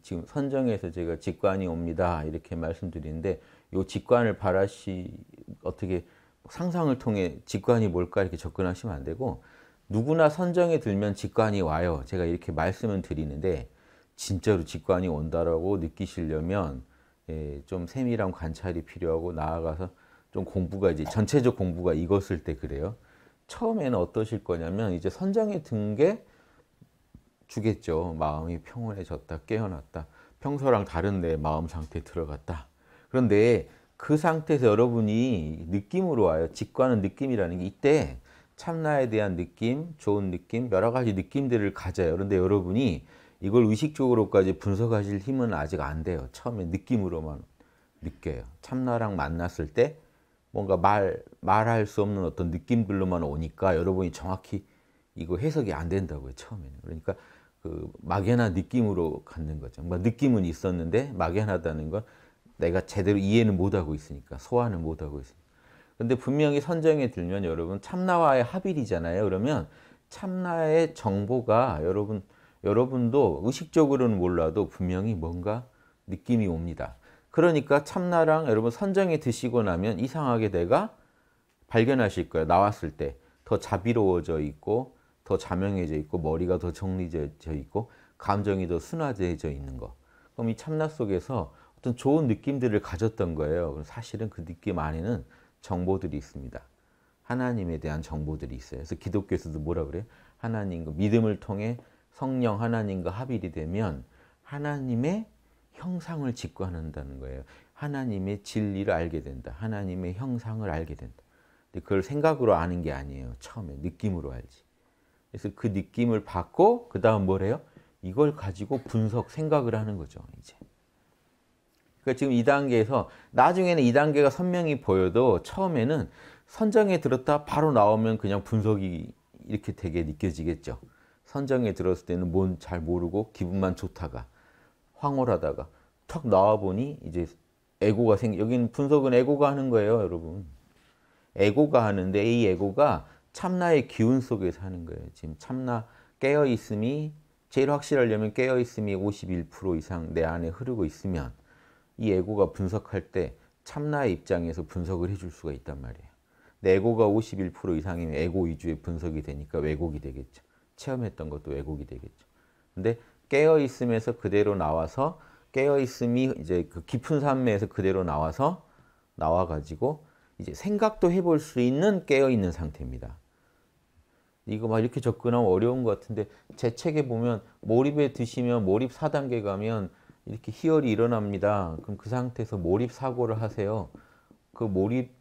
지금 선정에서 제가 직관이 옵니다 이렇게 말씀드리는데 요 직관을 바라시 어떻게 상상을 통해 직관이 뭘까 이렇게 접근하시면 안 되고 누구나 선정에 들면 직관이 와요. 제가 이렇게 말씀을 드리는데 진짜로 직관이 온다라고 느끼시려면 예, 좀 세밀한 관찰이 필요하고 나아가서 좀 공부가 이제 전체적 공부가 익었을 때 그래요. 처음에는 어떠실 거냐면 이제 선정에 든게 주겠죠. 마음이 평온해졌다, 깨어났다. 평소랑 다른 내 마음 상태에 들어갔다. 그런데 그 상태에서 여러분이 느낌으로 와요. 직관은 느낌이라는 게 이때 참나에 대한 느낌, 좋은 느낌, 여러 가지 느낌들을 가져요. 그런데 여러분이 이걸 의식적으로까지 분석하실 힘은 아직 안 돼요. 처음에 느낌으로만 느껴요. 참나랑 만났을 때 뭔가 말, 말할 수 없는 어떤 느낌들로만 오니까 여러분이 정확히 이거 해석이 안 된다고요 처음에는 그러니까 그 막연한 느낌으로 갖는 거죠 뭐 느낌은 있었는데 막연하다는 건 내가 제대로 이해는 못하고 있으니까 소화는 못하고 있으니까 근데 분명히 선정에 들면 여러분 참나와의 합일이잖아요 그러면 참나의 정보가 여러분 여러분도 의식적으로는 몰라도 분명히 뭔가 느낌이 옵니다. 그러니까 참나랑 여러분 선정에 드시고 나면 이상하게 내가 발견하실 거예요. 나왔을 때 더 자비로워져 있고 더 자명해져 있고 머리가 더 정리되어 있고 감정이 더순화되어 있는 것. 그럼 이 참나 속에서 어떤 좋은 느낌들을 가졌던 거예요. 사실은 그 느낌 안에는 정보들이 있습니다. 하나님에 대한 정보들이 있어요. 그래서 기독교에서도 뭐라 그래요? 하나님과 믿음을 통해 성령 하나님과 합일이 되면 하나님의 형상을 직관한다는 거예요. 하나님의 진리를 알게 된다. 하나님의 형상을 알게 된다. 근데 그걸 생각으로 아는 게 아니에요. 처음에 느낌으로 알지. 그래서 그 느낌을 받고 그 다음 뭐래요? 이걸 가지고 분석, 생각을 하는 거죠. 이제. 그러니까 지금 2단계에서 나중에는 2단계가 선명히 보여도 처음에는 선정에 들었다 바로 나오면 그냥 분석이 이렇게 되게 느껴지겠죠. 선정에 들었을 때는 뭔 잘 모르고 기분만 좋다가 황홀하다가 턱 나와보니 이제 에고가 생 여기는 분석은 에고가 하는 거예요, 여러분. 에고가 하는데 이 에고가 참나의 기운 속에 사는 거예요. 지금 참나 깨어 있음이 제일 확실하려면 깨어 있음이 51% 이상 내 안에 흐르고 있으면 이 에고가 분석할 때 참나의 입장에서 분석을 해줄 수가 있단 말이에요. 내 에고가 51% 이상이면 에고 위주의 분석이 되니까 왜곡이 되겠죠. 체험했던 것도 왜곡이 되겠죠. 근데 깨어 있음에서 그대로 나와서 깨어 있음이 이제 그 깊은 삶에서 그대로 나와서 나와 가지고 이제 생각도 해볼 수 있는 깨어 있는 상태입니다. 이거 막 이렇게 접근하면 어려운 것 같은데 제 책에 보면 몰입에 드시면 몰입 4단계 가면 이렇게 희열이 일어납니다. 그럼 그 상태에서 몰입 사고를 하세요. 그 몰입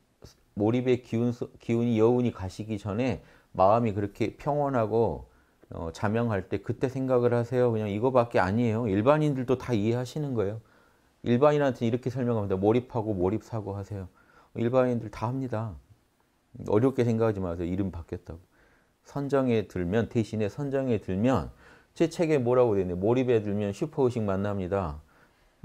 몰입의 기운 기운이 여운이 가시기 전에 마음이 그렇게 평온하고 어, 자명할 때 그때 생각을 하세요. 그냥 이거밖에 아니에요. 일반인들도 다 이해하시는 거예요. 일반인한테 이렇게 설명합니다. 몰입하고 몰입 사고 하세요. 일반인들 다 합니다. 어렵게 생각하지 마세요. 이름 바뀌었다고. 선정에 들면 대신에 선정에 들면 제 책에 뭐라고 되있네 몰입에 들면 슈퍼의식 만납니다.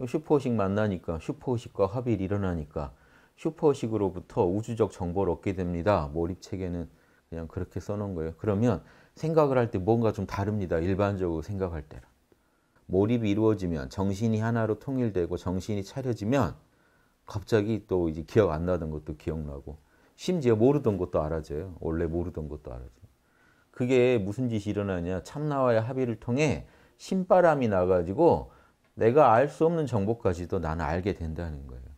슈퍼의식 만나니까 슈퍼의식과 합의를 일어나니까 슈퍼의식으로부터 우주적 정보를 얻게 됩니다. 몰입 책에는 그냥 그렇게 써놓은 거예요. 그러면 생각을 할 때 뭔가 좀 다릅니다. 일반적으로 생각할 때랑. 몰입이 이루어지면 정신이 하나로 통일되고 정신이 차려지면 갑자기 또 이제 기억 안 나던 것도 기억나고 심지어 모르던 것도 알아져요. 원래 모르던 것도 알아져요. 그게 무슨 짓이 일어나냐 참나와의 합의를 통해 신바람이 나가지고 내가 알 수 없는 정보까지도 나는 알게 된다는 거예요.